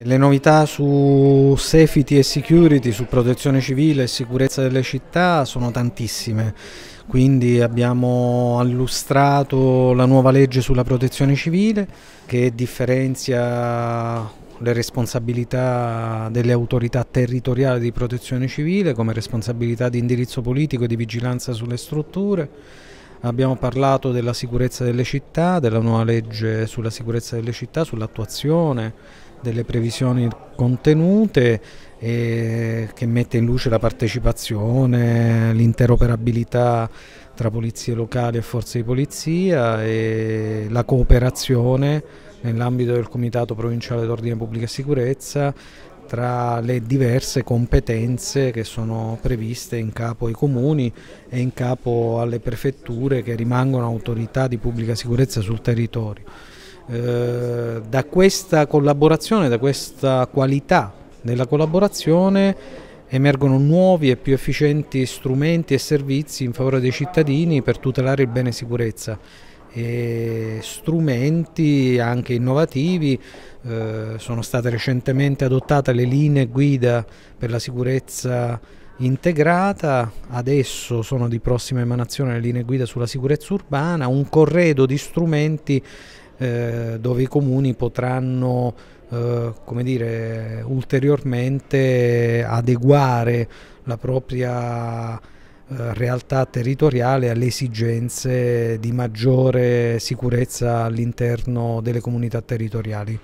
Le novità su safety e security, su protezione civile e sicurezza delle città sono tantissime, quindi abbiamo illustrato la nuova legge sulla protezione civile che differenzia le responsabilità delle autorità territoriali di protezione civile come responsabilità di indirizzo politico e di vigilanza sulle strutture Abbiamo parlato della sicurezza delle città, della nuova legge sulla sicurezza delle città, sull'attuazione, delle previsioni contenute e eh, che mette in luce la partecipazione, l'interoperabilità tra polizie locali e forze di polizia e la cooperazione nell'ambito del Comitato Provinciale d'Ordine Pubblica e Sicurezza tra le diverse competenze che sono previste in capo ai comuni e in capo alle prefetture che rimangono autorità di pubblica sicurezza sul territorio. Eh, da questa collaborazione, da questa qualità della collaborazione emergono nuovi e più efficienti strumenti e servizi in favore dei cittadini per tutelare il bene sicurezza e strumenti anche innovativi, eh, sono state recentemente adottate le linee guida per la sicurezza integrata, adesso sono di prossima emanazione le linee guida sulla sicurezza urbana, un corredo di strumenti eh, dove i comuni potranno eh, come dire, ulteriormente adeguare la propria eh, realtà territoriale alle esigenze di maggiore sicurezza all'interno delle comunità territoriali.